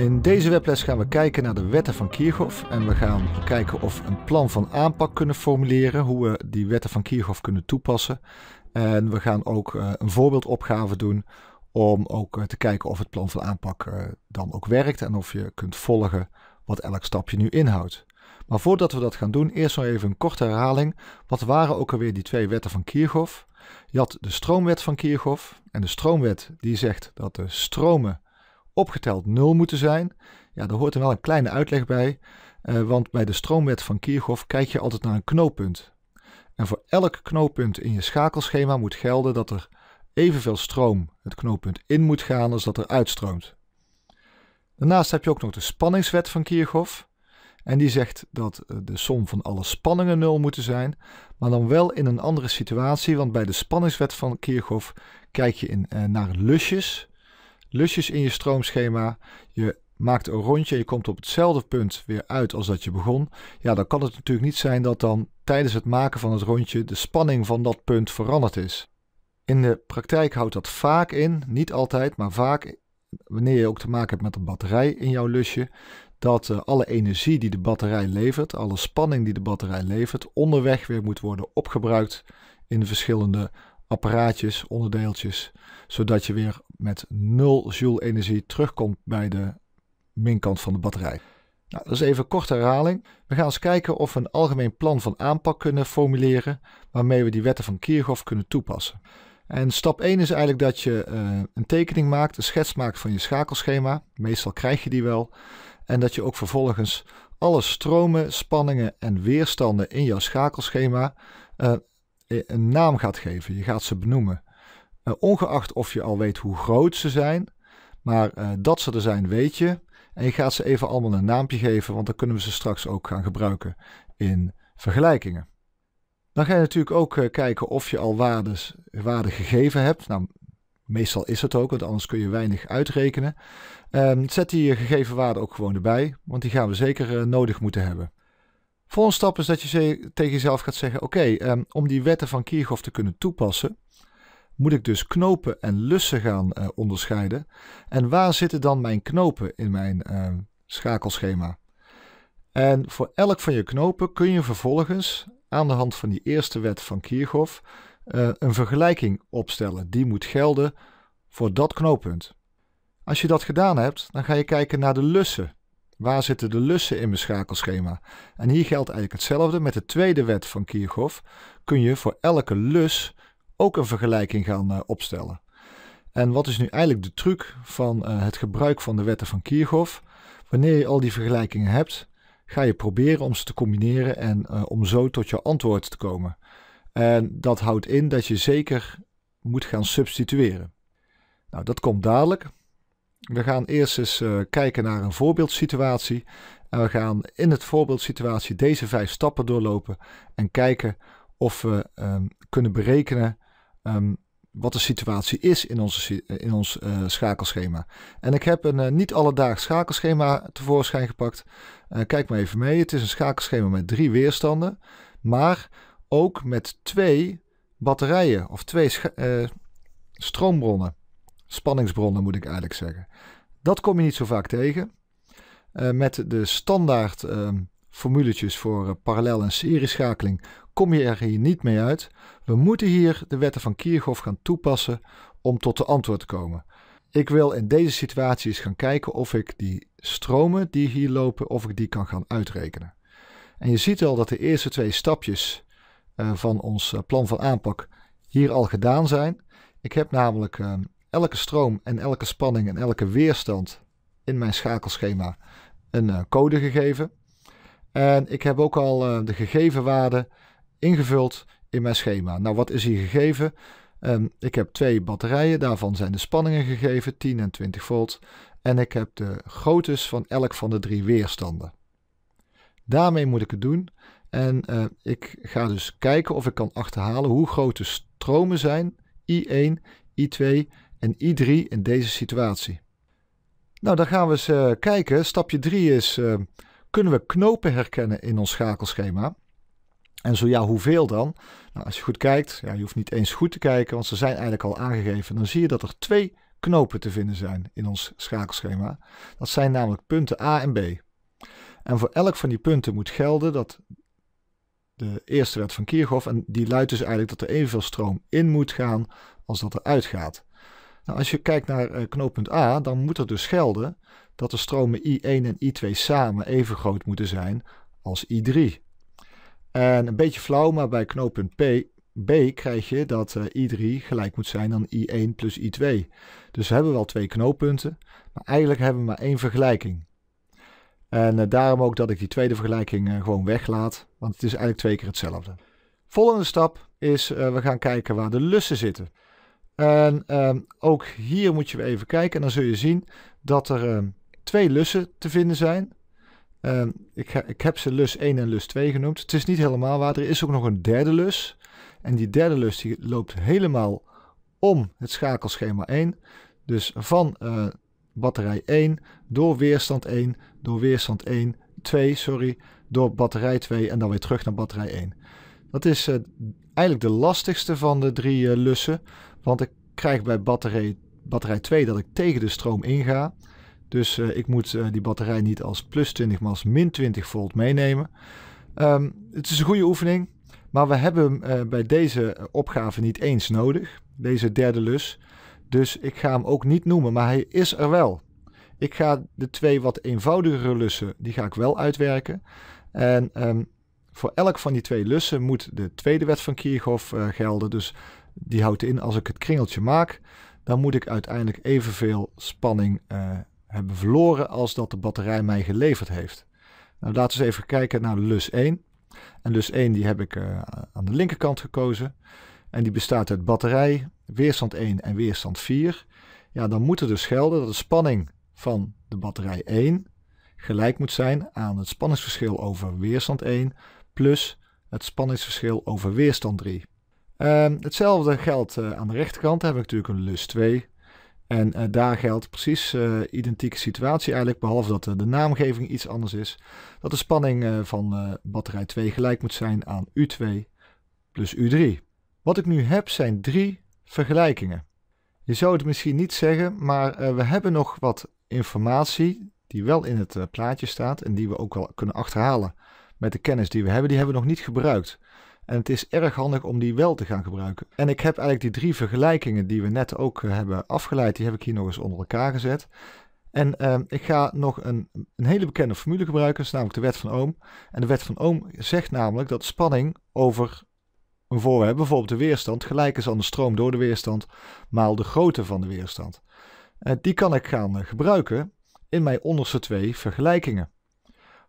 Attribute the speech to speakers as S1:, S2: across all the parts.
S1: In deze webles gaan we kijken naar de wetten van Kirchhoff en we gaan kijken of we een plan van aanpak kunnen formuleren, hoe we die wetten van Kirchhoff kunnen toepassen. En we gaan ook eh, een voorbeeldopgave doen om ook eh, te kijken of het plan van aanpak eh, dan ook werkt en of je kunt volgen wat elk stapje nu inhoudt. Maar voordat we dat gaan doen, eerst nog even een korte herhaling. Wat waren ook alweer die twee wetten van Kirchhoff? Je had de stroomwet van Kirchhoff en de stroomwet die zegt dat de stromen opgeteld 0 moeten zijn. Ja, daar hoort er wel een kleine uitleg bij, eh, want bij de stroomwet van Kirchhoff kijk je altijd naar een knooppunt. En voor elk knooppunt in je schakelschema moet gelden dat er evenveel stroom het knooppunt in moet gaan als dat er uitstroomt. Daarnaast heb je ook nog de spanningswet van Kirchhoff. En die zegt dat eh, de som van alle spanningen nul moeten zijn, maar dan wel in een andere situatie, want bij de spanningswet van Kirchhoff kijk je in, eh, naar lusjes lusjes in je stroomschema. Je maakt een rondje en je komt op hetzelfde punt weer uit als dat je begon. Ja, dan kan het natuurlijk niet zijn dat dan tijdens het maken van het rondje de spanning van dat punt veranderd is. In de praktijk houdt dat vaak in, niet altijd, maar vaak wanneer je ook te maken hebt met een batterij in jouw lusje, dat eh, alle energie die de batterij levert, alle spanning die de batterij levert, onderweg weer moet worden opgebruikt in de verschillende apparaatjes, onderdeeltjes, zodat je weer met 0 joule energie terugkomt bij de minkant van de batterij. Nou, dat is even een korte herhaling. We gaan eens kijken of we een algemeen plan van aanpak kunnen formuleren waarmee we die wetten van Kirchhoff kunnen toepassen. En stap 1 is eigenlijk dat je eh, een tekening maakt, een schets maakt van je schakelschema. Meestal krijg je die wel. En dat je ook vervolgens alle stromen, spanningen en weerstanden in jouw schakelschema eh, eh, een naam gaat geven. Je gaat ze benoemen. Eh, ongeacht of je al weet hoe groot ze zijn. Maar eh, dat ze er zijn, weet je. En je gaat ze even allemaal een naampje geven, want dan kunnen we ze straks ook gaan gebruiken in vergelijkingen. Dan ga je natuurlijk ook kijken of je al waardes, waarden gegeven hebt. Nou, meestal is het ook, want anders kun je weinig uitrekenen. Ehm, zet die gegeven waarde ook gewoon erbij, want die gaan we zeker nodig moeten hebben. Volgende stap is dat je tegen jezelf gaat zeggen: Oké, ehm, om die wetten van Kirchhoff te kunnen toepassen, moet ik dus knopen en lussen gaan eh, onderscheiden. En waar zitten dan mijn knopen in mijn ehm, schakelschema? En voor elk van je knopen kun je vervolgens aan de hand van die eerste wet van Kirchhoff eh, een vergelijking opstellen. Die moet gelden voor dat knooppunt. Als je dat gedaan hebt, dan ga je kijken naar de lussen Waar zitten de lussen in mijn schakelschema? En hier geldt eigenlijk hetzelfde. Met de tweede wet van Kirchhoff kun je voor elke lus ook een vergelijking gaan eh, opstellen. En wat is nu eigenlijk de truc van eh, het gebruik van de wetten van Kirchhoff? Wanneer je al die vergelijkingen hebt, ga je proberen om ze te combineren en eh, om zo tot je antwoord te komen. En dat houdt in dat je zeker moet gaan substitueren. Nou, dat komt dadelijk, we gaan eerst eens eh, kijken naar een voorbeeldsituatie. En we gaan in het voorbeeldsituatie deze vijf stappen doorlopen en kijken of we ehm, kunnen berekenen ehm, wat de situatie is in, onze, eh, in ons eh, schakelschema. En ik heb een uh, niet alledaags schakelschema tevoorschijn gepakt. kijk maar even mee. Het is een schakelschema met drie weerstanden, maar ook met twee batterijen of twee stroombronnen spanningsbronnen moet ik eigenlijk zeggen. Dat kom je niet zo vaak tegen. Eh, met de standaard uh, formuletjes voor eh, parallel- en schakeling kom je er hier niet mee uit. We moeten hier de wetten van Kirchhoff gaan toepassen om tot de antwoord te komen. Ik wil in deze situatie eens gaan kijken of ik die stromen die hier lopen, of ik die kan gaan uitrekenen. En je ziet al dat de eerste twee stapjes eh, van ons plan van aanpak hier al gedaan zijn. Ik heb namelijk ehm, elke stroom en elke spanning en elke weerstand in mijn schakelschema een eh, code gegeven. En ik heb ook al eh, de gegeven waarde ingevuld in mijn schema. Nou, wat is hier gegeven? Ehm, ik heb twee batterijen, daarvan zijn de spanningen gegeven, 10 en 20 volt. En ik heb de groottes van elk van de drie weerstanden. Daarmee moet ik het doen. En eh, ik ga dus kijken of ik kan achterhalen hoe groot de stromen zijn, I1, I2 en I3 in deze situatie. Nou, dan gaan we eens eh, kijken. Stapje 3 is, eh, kunnen we knopen herkennen in ons schakelschema? En zo ja, hoeveel dan? Nou, als je goed kijkt, ja, je hoeft niet eens goed te kijken, want ze zijn eigenlijk al aangegeven. Dan zie je dat er twee knopen te vinden zijn in ons schakelschema. Dat zijn namelijk punten A en B. En voor elk van die punten moet gelden dat de eerste wet van Kirchhoff, en die luidt dus eigenlijk dat er evenveel stroom in moet gaan als dat er uitgaat. Nou, als je kijkt naar eh, knooppunt A, dan moet er dus gelden dat de stromen I1 en I2 samen even groot moeten zijn als I3. En een beetje flauw, maar bij knooppunt P, B krijg je dat eh, I3 gelijk moet zijn aan I1 plus I2. Dus we hebben wel twee knooppunten, maar eigenlijk hebben we maar één vergelijking. En eh, daarom ook dat ik die tweede vergelijking gewoon weglaat, want het is eigenlijk twee keer hetzelfde. Volgende stap is we gaan kijken waar de lussen zitten. En ehm, ook hier moet je even kijken en dan zul je zien dat er ehm, twee lussen te vinden zijn. Ehm, ik, ik, heb ze lus 1 en lus 2 genoemd. Het is niet helemaal waar. Er is ook nog een derde lus. En die derde lus die loopt helemaal om het schakelschema 1. Dus van uh, batterij 1 door weerstand 1, door weerstand 1, 2, sorry, door batterij 2 en dan weer terug naar batterij 1. Dat is eh, eigenlijk de lastigste van de drie eh, lussen. Want ik krijg bij batterij, batterij 2 dat ik tegen de stroom inga. Dus eh, ik moet die batterij niet als plus 20 maar als min 20 volt meenemen. Ehm, het is een goede oefening. Maar we hebben hem bij deze opgave niet eens nodig. Deze derde lus. Dus ik ga hem ook niet noemen. Maar hij is er wel. Ik ga de twee wat eenvoudigere lussen, die ga ik wel uitwerken. En ehm, voor elk van die twee lussen moet de tweede wet van Kirchhoff eh, gelden. Dus die houdt in, als ik het kringeltje maak, dan moet ik uiteindelijk evenveel spanning eh, hebben verloren als dat de batterij mij geleverd heeft. Nou, laten we eens even kijken naar lus 1. En lus 1 die heb ik eh, aan de linkerkant gekozen. En die bestaat uit batterij, weerstand 1 en weerstand 4. Ja, dan moet er dus gelden dat de spanning van de batterij 1 gelijk moet zijn aan het spanningsverschil over weerstand 1 plus het spanningsverschil over weerstand 3. Ehm, hetzelfde geldt eh, aan de rechterkant, daar heb ik natuurlijk een lus 2. En eh, daar geldt precies eh, identieke situatie eigenlijk, behalve dat de naamgeving iets anders is. Dat de spanning van batterij 2 gelijk moet zijn aan U2 plus U3. Wat ik nu heb zijn drie vergelijkingen. Je zou het misschien niet zeggen, maar we hebben nog wat informatie die wel in het plaatje staat en die we ook wel kunnen achterhalen met de kennis die we hebben, die hebben we nog niet gebruikt. En het is erg handig om die wel te gaan gebruiken. En ik heb eigenlijk die drie vergelijkingen die we net ook eh, hebben afgeleid, die heb ik hier nog eens onder elkaar gezet. En ehm, ik ga nog een, een, hele bekende formule gebruiken, dat namelijk de wet van Ohm. En de wet van Ohm zegt namelijk dat spanning over een voorwerp, bijvoorbeeld de weerstand, gelijk is aan de stroom door de weerstand maal de grootte van de weerstand. En eh, die kan ik gaan eh, gebruiken in mijn onderste twee vergelijkingen.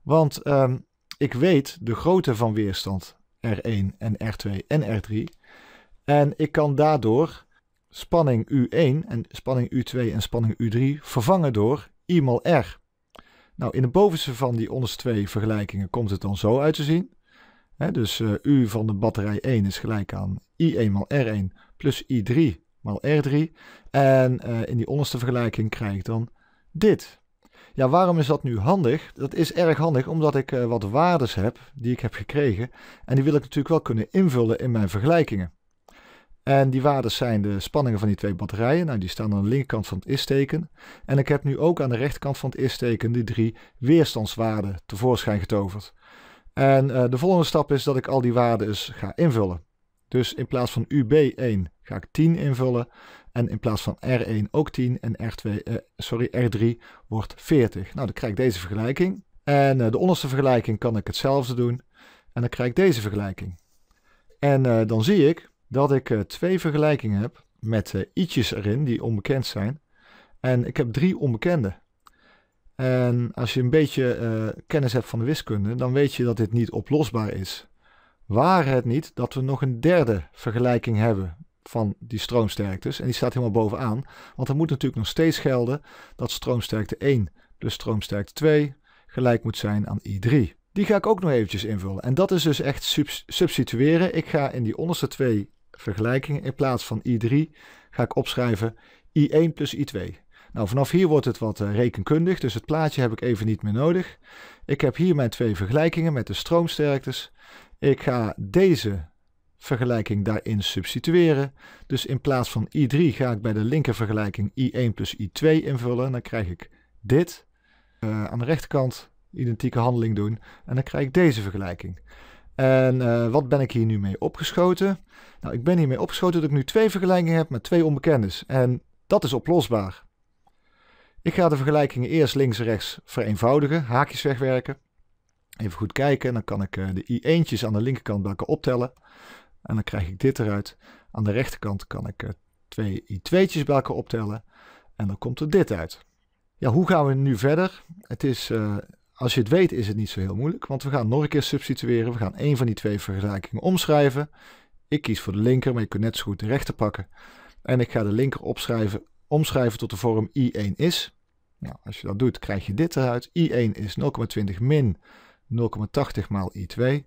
S1: Want ehm, ik weet de grootte van weerstand R1 en R2 en R3. En ik kan daardoor spanning U1 en spanning U2 en spanning U3 vervangen door I mal R. Nou, in de bovenste van die onderste twee vergelijkingen komt het dan zo uit te zien. dus eh, U van de batterij 1 is gelijk aan I1 maal R1 plus I3 maal R3. En eh, in die onderste vergelijking krijg ik dan dit. Ja, waarom is dat nu handig? Dat is erg handig omdat ik eh, wat waardes heb die ik heb gekregen. En die wil ik natuurlijk wel kunnen invullen in mijn vergelijkingen. En die waarden zijn de spanningen van die twee batterijen. Nou, die staan aan de linkerkant van het is-teken. En ik heb nu ook aan de rechterkant van het is-teken die drie weerstandswaarden tevoorschijn getoverd. En eh, de volgende stap is dat ik al die waarden eens ga invullen. Dus in plaats van UB1 ga ik 10 invullen en in plaats van R1 ook 10 en R2, eh, sorry, R3 wordt 40. Nou, dan krijg ik deze vergelijking. En eh, de onderste vergelijking kan ik hetzelfde doen. En dan krijg ik deze vergelijking. En eh, dan zie ik dat ik eh, twee vergelijkingen heb met i'tjes erin die onbekend zijn. En ik heb drie onbekende. En als je een beetje kennis hebt van de wiskunde, dan weet je dat dit niet oplosbaar is. Waar het niet dat we nog een derde vergelijking hebben van die stroomsterktes. En die staat helemaal bovenaan. Want er moet natuurlijk nog steeds gelden dat stroomsterkte 1 plus stroomsterkte 2 gelijk moet zijn aan I3. Die ga ik ook nog eventjes invullen. En dat is dus echt substitueren. Ik ga in die onderste twee vergelijkingen in plaats van I3 ga ik opschrijven I1 plus I2. Nou, vanaf hier wordt het wat eh, rekenkundig, dus het plaatje heb ik even niet meer nodig. Ik heb hier mijn twee vergelijkingen met de stroomsterktes. Ik ga deze vergelijking daarin substitueren. Dus in plaats van i3 ga ik bij de linker vergelijking i1 plus i2 invullen. dan krijg ik dit. Eh, aan de rechterkant identieke handeling doen. En dan krijg ik deze vergelijking. En eh, wat ben ik hier nu mee opgeschoten? Nou, ik ben hiermee opgeschoten dat ik nu twee vergelijkingen heb met twee onbekendes. En dat is oplosbaar. Ik ga de vergelijkingen eerst links en rechts vereenvoudigen, haakjes wegwerken. Even goed kijken, dan kan ik eh, de i1'tjes aan de linkerkant bij elkaar optellen. En dan krijg ik dit eruit. Aan de rechterkant kan ik twee i2'tjes bij elkaar optellen. En dan komt er dit uit. Ja, hoe gaan we nu verder? Het is, eh, als je het weet is het niet zo heel moeilijk. Want we gaan nog een keer substitueren. We gaan één van die twee vergelijkingen omschrijven. Ik kies voor de linker, maar je kunt net zo goed de rechter pakken. En ik ga de linker opschrijven, omschrijven tot de vorm i1 is. Nou, als je dat doet, krijg je dit eruit. i1 is 0,20 min 0,80 maal i2.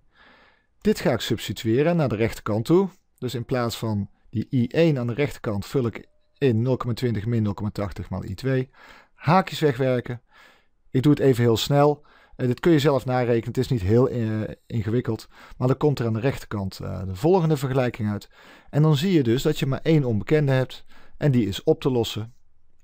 S1: Dit ga ik substitueren naar de rechterkant toe. Dus in plaats van die i1 aan de rechterkant vul ik in 0,20 min 0,80 maal i2. Haakjes wegwerken. Ik doe het even heel snel. Uh, dit kun je zelf narekenen, het is niet heel eh, ingewikkeld. Maar dan komt er aan de rechterkant eh, de volgende vergelijking uit. En dan zie je dus dat je maar één onbekende hebt en die is op te lossen.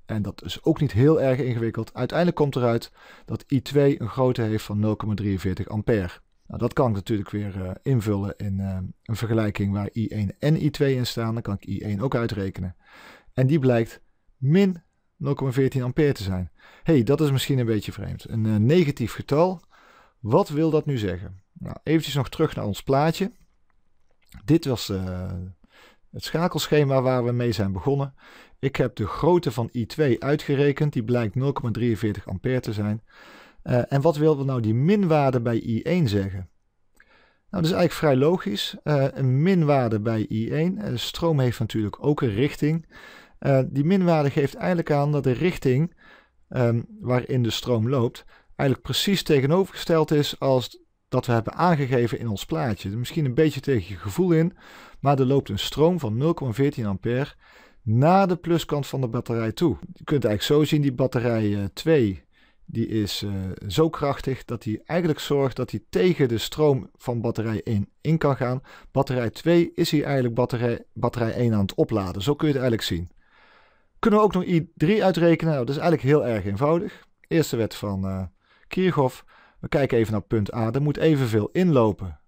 S1: En dat is ook niet heel erg ingewikkeld. Uiteindelijk komt eruit dat I2 een grootte heeft van 0,43 ampère. Nou, dat kan ik natuurlijk weer uh, invullen in eh, een vergelijking waar I1 en I2 in staan. Dan kan ik I1 ook uitrekenen. En die blijkt min 0,14 ampère te zijn. hey, dat is misschien een beetje vreemd. Een eh, negatief getal. Wat wil dat nu zeggen? Nou, eventjes nog terug naar ons plaatje. Dit was het schakelschema waar we mee zijn begonnen. Ik heb de grootte van I2 uitgerekend. Die blijkt 0,43 ampère te zijn. Eh, en wat wil nou die minwaarde bij I1 zeggen? Nou, dat is eigenlijk vrij logisch. Eh, een minwaarde bij I1. Eh, stroom heeft natuurlijk ook een richting. die minwaarde geeft eigenlijk aan dat de richting ehm, waarin de stroom loopt, eigenlijk precies tegenovergesteld is als dat we hebben aangegeven in ons plaatje. Misschien een beetje tegen je gevoel in, maar er loopt een stroom van 0,14 ampère naar de pluskant van de batterij toe. Je kunt eigenlijk zo zien, die batterij 2 die is eh, zo krachtig dat hij eigenlijk zorgt dat hij tegen de stroom van batterij 1 in kan gaan. Batterij 2 is hij eigenlijk batterij, batterij 1 aan het opladen. Zo kun je het eigenlijk zien. Kunnen we ook nog I3 uitrekenen? Nou, dat is eigenlijk heel erg eenvoudig. Eerste wet van uh, Kirchhoff. We kijken even naar punt A. Er moet evenveel inlopen,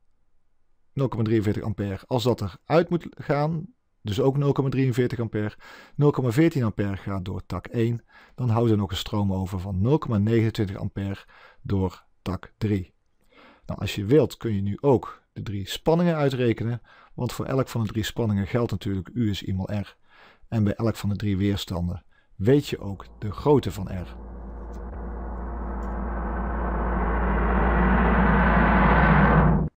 S1: 0,43 ampère, als dat eruit moet gaan dus ook 0,43 ampère. 0,14 ampère gaat door tak 1. Dan houden we nog een stroom over van 0,29 ampère door tak 3. Nou, als je wilt kun je nu ook de drie spanningen uitrekenen. Want voor elk van de drie spanningen geldt natuurlijk U is I R. En bij elk van de drie weerstanden weet je ook de grootte van R.